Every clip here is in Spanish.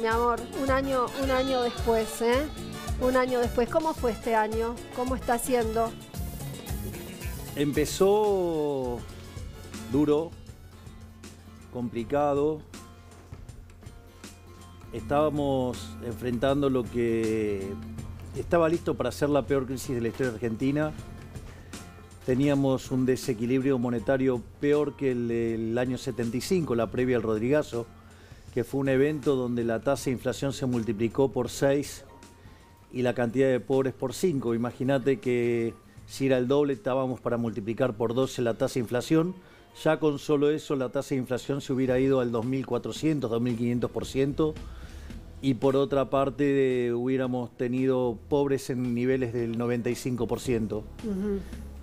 mi amor, un año, un año después, ¿eh? Un año después, ¿cómo fue este año? ¿Cómo está siendo? Empezó duro, complicado. Estábamos enfrentando lo que estaba listo para ser la peor crisis de la historia argentina. Teníamos un desequilibrio monetario peor que el del año 75, la previa al Rodrigazo que fue un evento donde la tasa de inflación se multiplicó por 6 y la cantidad de pobres por 5. Imagínate que si era el doble, estábamos para multiplicar por 12 la tasa de inflación. Ya con solo eso la tasa de inflación se hubiera ido al 2.400, 2.500% y por otra parte hubiéramos tenido pobres en niveles del 95%.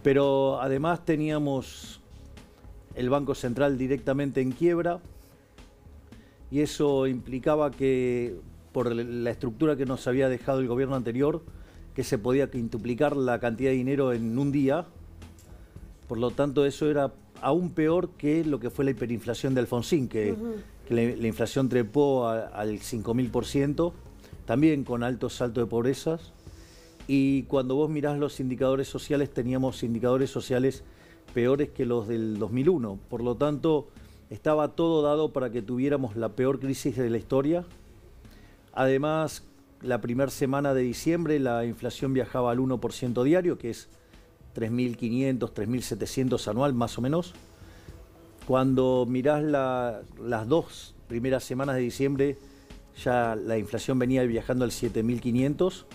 Pero además teníamos el Banco Central directamente en quiebra, y eso implicaba que, por la estructura que nos había dejado el gobierno anterior, que se podía quintuplicar la cantidad de dinero en un día. Por lo tanto, eso era aún peor que lo que fue la hiperinflación de Alfonsín, que, la, inflación trepó al 5.000%, también con alto salto de pobrezas. Y cuando vos mirás los indicadores sociales, teníamos indicadores sociales peores que los del 2001. Por lo tanto, estaba todo dado para que tuviéramos la peor crisis de la historia. Además, la primera semana de diciembre la inflación viajaba al 1% diario, que es 3.500, 3.700 anual más o menos. Cuando mirás las dos primeras semanas de diciembre, ya la inflación venía viajando al 7.500.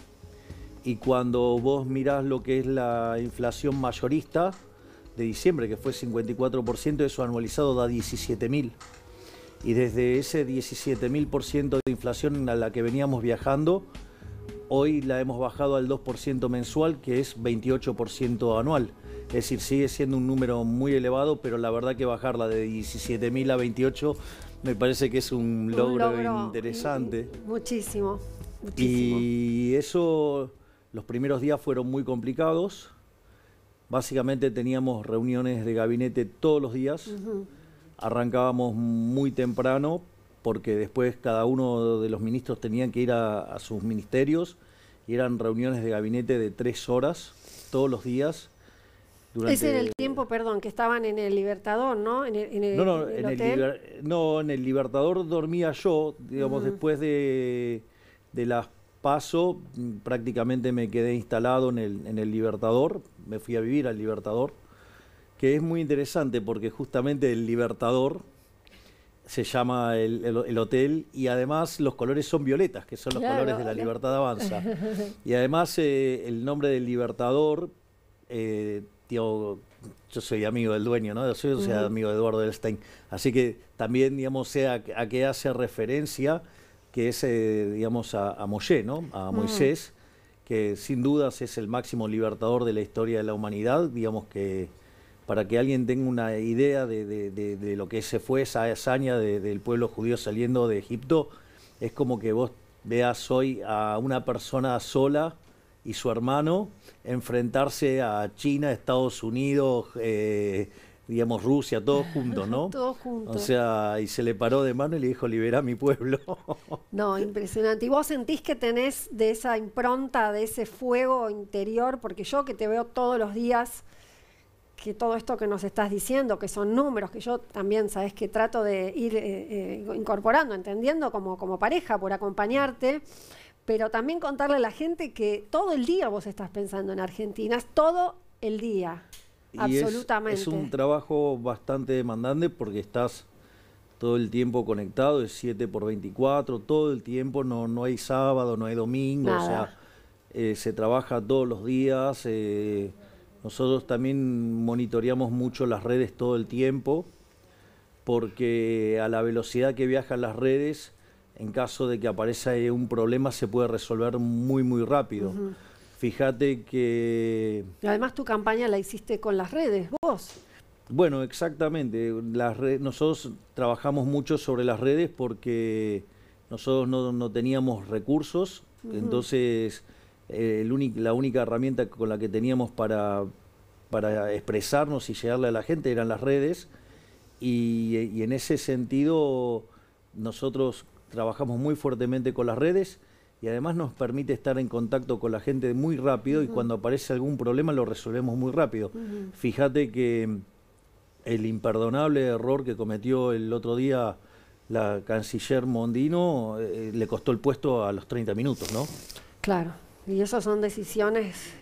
Y cuando vos mirás lo que es la inflación mayorista, de diciembre, que fue 54%, eso anualizado da 17.000. Y desde ese 17.000% de inflación a la que veníamos viajando, hoy la hemos bajado al 2% mensual, que es 28% anual. Es decir, sigue siendo un número muy elevado, pero la verdad que bajarla de 17.000 a 28 me parece que es un logro, interesante. Muchísimo, muchísimo. Y eso, los primeros días fueron muy complicados Básicamente teníamos reuniones de gabinete todos los días. Arrancábamos muy temprano porque después cada uno de los ministros tenían que ir a, sus ministerios y eran reuniones de gabinete de tres horas todos los días. Durante... Ese era el tiempo, perdón, que estaban en el Libertador, ¿no? no, no, en el, Libertador dormía yo, digamos, después de, las paso, prácticamente me quedé instalado en el, en el Libertador, me fui a vivir al Libertador, que es muy interesante porque justamente el Libertador se llama el, hotel y además los colores son violetas, que son los colores de la Libertad Avanza. y además eh, el nombre del Libertador, eh, yo soy amigo del dueño, ¿no? soy amigo de Eduardo Elstein. Así que también, digamos, sé a, qué hace referencia, que es, eh, digamos, a, a A mm. Moisés que sin dudas es el máximo libertador de la historia de la humanidad, digamos que para que alguien tenga una idea de, lo que se fue esa hazaña del pueblo judío saliendo de Egipto, es como que vos veas hoy a una persona sola y su hermano enfrentarse a China, Estados Unidos, eh, digamos, Rusia, todos juntos, ¿no? todos juntos. O sea, y se le paró de mano y le dijo, libera a mi pueblo. no, impresionante. ¿Y vos sentís que tenés de esa impronta, de ese fuego interior? Porque yo que te veo todos los días, que todo esto que nos estás diciendo, que son números, que yo también, sabes, que trato de ir eh, eh, incorporando, entendiendo como, como pareja, por acompañarte pero también contarle a la gente que todo el día vos estás pensando en Argentina, todo el día. Absolutamente. Es, un trabajo bastante demandante porque estás todo el tiempo conectado, es 7 por 24, todo el tiempo, no, hay sábado, no hay domingo, o sea, eh, se trabaja todos los días. Eh, nosotros también monitoreamos mucho las redes todo el tiempo porque a la velocidad que viajan las redes, en caso de que aparezca un problema, se puede resolver muy, muy rápido. Fíjate que... Además tu campaña la hiciste con las redes, vos. Bueno, exactamente. Las nosotros trabajamos mucho sobre las redes porque nosotros no, teníamos recursos, entonces eh, la única herramienta con la que teníamos para, expresarnos y llegarle a la gente eran las redes. y en ese sentido nosotros trabajamos muy fuertemente con las redes y además nos permite estar en contacto con la gente muy rápido y cuando aparece algún problema lo resolvemos muy rápido. Fíjate que el imperdonable error que cometió el otro día la canciller Mondino eh, le costó el puesto a los 30 minutos, ¿no? Claro, y esas son decisiones